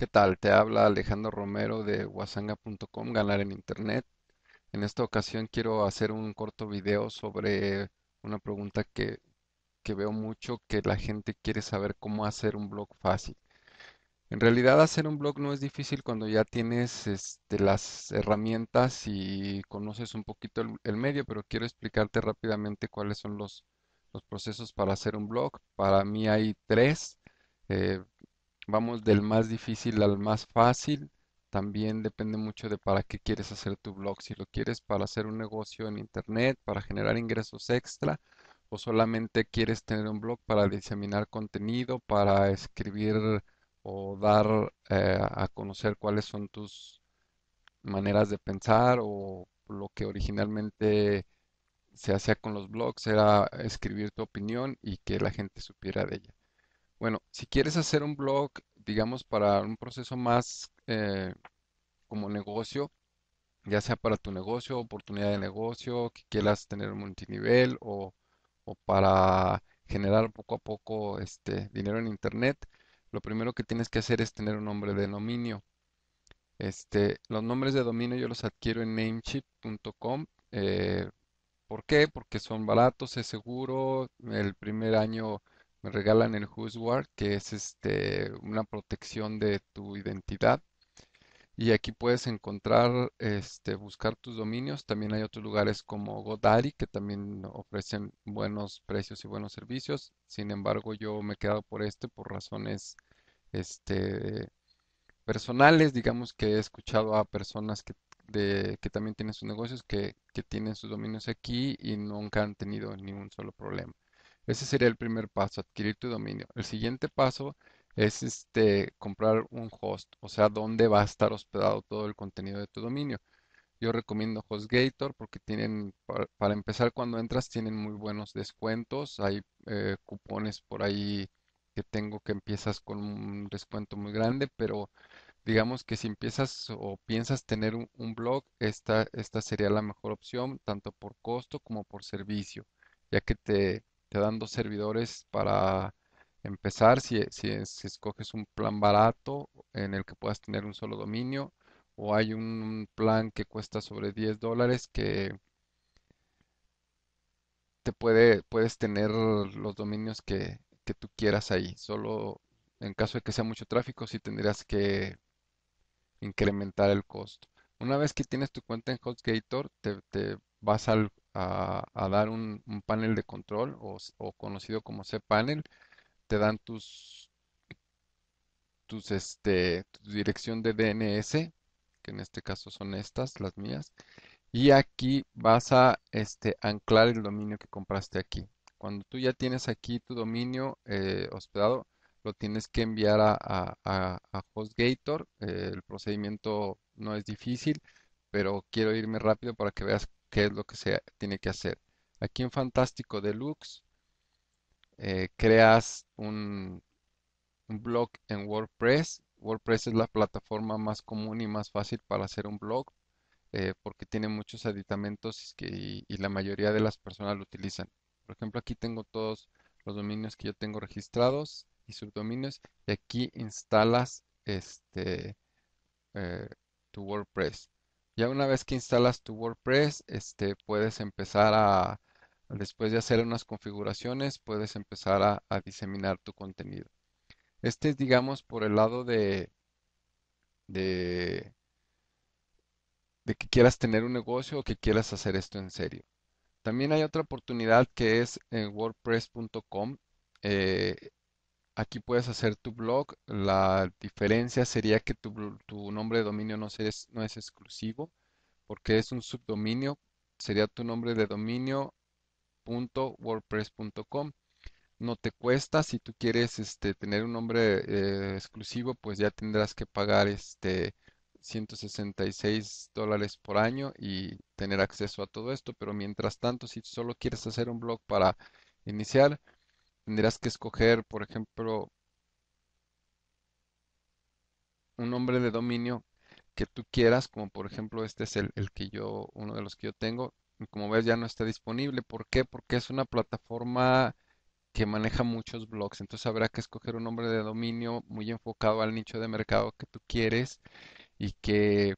¿Qué tal? Te habla Alejandro Romero de guasanga.com ganar en Internet. En esta ocasión quiero hacer un corto video sobre una pregunta que, veo mucho, que la gente quiere saber cómo hacer un blog fácil. En realidad hacer un blog no es difícil cuando ya tienes este, las herramientas y conoces un poquito el, medio, pero quiero explicarte rápidamente cuáles son los, procesos para hacer un blog. Para mí hay tres. Eh, Vamos del más difícil al más fácil. También depende mucho de para qué quieres hacer tu blog. Si lo quieres para hacer un negocio en Internet, para generar ingresos extra, o solamente quieres tener un blog para diseminar contenido, para escribir o dar eh, a conocer cuáles son tus maneras de pensar o lo que originalmente se hacía con los blogs era escribir tu opinión y que la gente supiera de ella. Bueno, si quieres hacer un blog, digamos, para un proceso más eh, como negocio, ya sea para tu negocio, oportunidad de negocio, que quieras tener multinivel o, para generar poco a poco este dinero en internet, lo primero que tienes que hacer es tener un nombre de dominio. Este, los nombres de dominio yo los adquiero en nameship.com. Eh, ¿Por qué? Porque son baratos, es seguro. El primer año me regalan el Husware, que es este, una protección de tu identidad. Y aquí puedes encontrar, este, buscar tus dominios. También hay otros lugares como Godaddy, que también ofrecen buenos precios y buenos servicios. Sin embargo, yo me he quedado por este por razones este, personales. Digamos que he escuchado a personas que, que también tienen sus negocios, que, que tienen sus dominios aquí y nunca han tenido ningún solo problema. Ese sería el primer paso, adquirir tu dominio. El siguiente paso es este, comprar un host, o sea, dónde va a estar hospedado todo el contenido de tu dominio. Yo recomiendo HostGator porque tienen, para, empezar, cuando entras tienen muy buenos descuentos. Hay eh, cupones por ahí que tengo que empiezas con un descuento muy grande, pero digamos que si empiezas o piensas tener un, blog, esta, esta sería la mejor opción, tanto por costo como por servicio, ya que te te dan dos servidores para empezar si, si, escoges un plan barato en el que puedas tener un solo dominio o hay un plan que cuesta sobre 10 dólares que te puede, puedes tener los dominios que, tú quieras ahí. Solo en caso de que sea mucho tráfico, sí tendrías que incrementar el costo. Una vez que tienes tu cuenta en HostGator, te, te vas al, a, dar un, panel de control o, conocido como cPanel, te dan tus, tus este, tu dirección de DNS, que en este caso son estas, las mías, y aquí vas a este, anclar el dominio que compraste aquí. Cuando tú ya tienes aquí tu dominio eh, hospedado, lo tienes que enviar a, a, HostGator. Eh, el procedimiento no es difícil, pero quiero irme rápido para que veas qué es lo que se tiene que hacer. Aquí en Fantástico Deluxe eh, creas un, blog en WordPress. WordPress es la plataforma más común y más fácil para hacer un blog eh, porque tiene muchos aditamentos y, la mayoría de las personas lo utilizan. Por ejemplo, aquí tengo todos los dominios que yo tengo registrados y subdominios y aquí instalas este eh, tu WordPress. Ya una vez que instalas tu WordPress, este, puedes empezar a, después de hacer unas configuraciones, puedes empezar a, diseminar tu contenido. Este es, digamos, por el lado de, de, de que quieras tener un negocio o que quieras hacer esto en serio. También hay otra oportunidad que es en wordpress.com. Aquí puedes hacer tu blog. La diferencia sería que tu, nombre de dominio no, es, no es exclusivo porque es un subdominio. Sería tu nombre de dominio.wordpress.com. No te cuesta. Si tú quieres este, tener un nombre eh, exclusivo, pues ya tendrás que pagar este, 166 dólares por año y tener acceso a todo esto. Pero mientras tanto, si solo quieres hacer un blog para iniciar, tendrás que escoger, por ejemplo, un nombre de dominio que tú quieras, como por ejemplo este es el, que yo, uno de los que yo tengo, como ves ya no está disponible. ¿Por qué? Porque es una plataforma que maneja muchos blogs, entonces habrá que escoger un nombre de dominio muy enfocado al nicho de mercado que tú quieres y que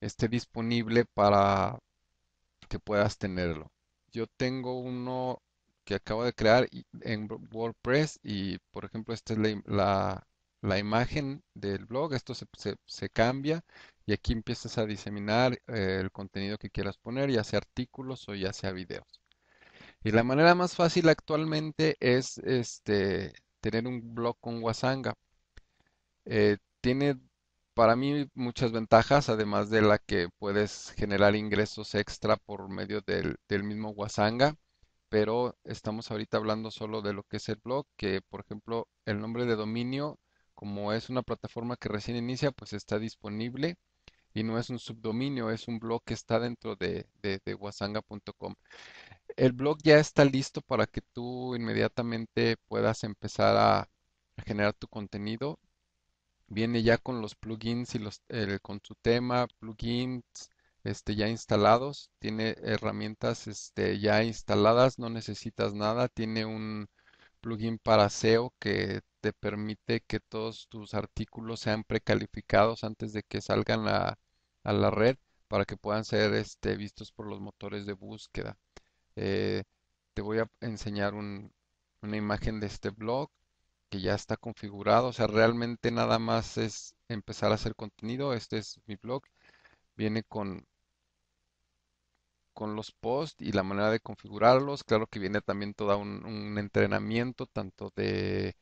esté disponible para que puedas tenerlo. Yo tengo uno que acabo de crear en WordPress y por ejemplo esta es la, imagen del blog, esto se, cambia y aquí empiezas a diseminar eh, el contenido que quieras poner, ya sea artículos o ya sea videos. Y la manera más fácil actualmente es este, tener un blog con Wasanga. Eh, tiene para mí muchas ventajas, además de la que puedes generar ingresos extra por medio del, del mismo Wasanga pero estamos ahorita hablando solo de lo que es el blog, que por ejemplo el nombre de dominio, como es una plataforma que recién inicia, pues está disponible y no es un subdominio, es un blog que está dentro de, de, wasanga.com. El blog ya está listo para que tú inmediatamente puedas empezar a, generar tu contenido. Viene ya con los plugins y los, con su tema, plugins, este, ya instalados, tiene herramientas este, ya instaladas, no necesitas nada, tiene un plugin para SEO que te permite que todos tus artículos sean precalificados antes de que salgan a, la red para que puedan ser este, vistos por los motores de búsqueda. Eh, te voy a enseñar una imagen de este blog que ya está configurado, o sea, realmente nada más es empezar a hacer contenido, este es mi blog, viene con, con los posts y la manera de configurarlos. Claro que viene también todo un, entrenamiento tanto de,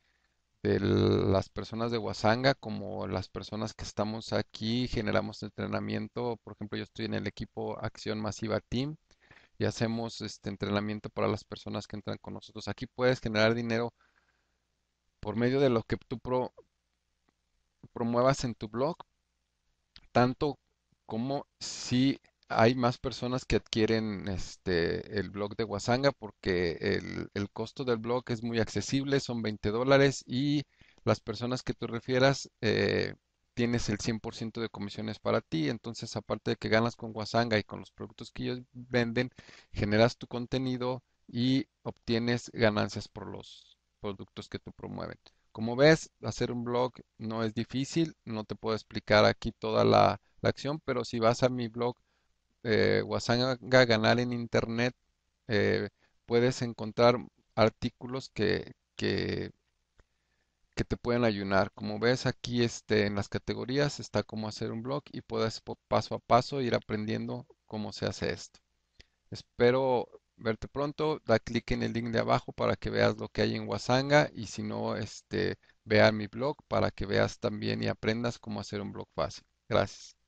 las personas de Wasanga como las personas que estamos aquí. Generamos entrenamiento, por ejemplo, yo estoy en el equipo Acción Masiva Team y hacemos este entrenamiento para las personas que entran con nosotros. Aquí puedes generar dinero por medio de lo que tú promuevas en tu blog, tanto como si hay más personas que adquieren este, el blog de Wasanga porque el, costo del blog es muy accesible, son 20 dólares y las personas que tú refieras eh, tienes el 100% de comisiones para ti. Entonces, aparte de que ganas con Wasanga y con los productos que ellos venden, generas tu contenido y obtienes ganancias por los productos que tú promueven. Como ves, hacer un blog no es difícil, no te puedo explicar aquí toda la la acción, pero si vas a mi blog Wasanga eh, Ganar en Internet, eh, puedes encontrar artículos que, que, te pueden ayudar. Como ves aquí este, en las categorías está cómo hacer un blog y puedes paso a paso ir aprendiendo cómo se hace esto. Espero verte pronto. Da clic en el link de abajo para que veas lo que hay en Wasanga y si no, este, vea mi blog para que veas también y aprendas cómo hacer un blog fácil. Gracias.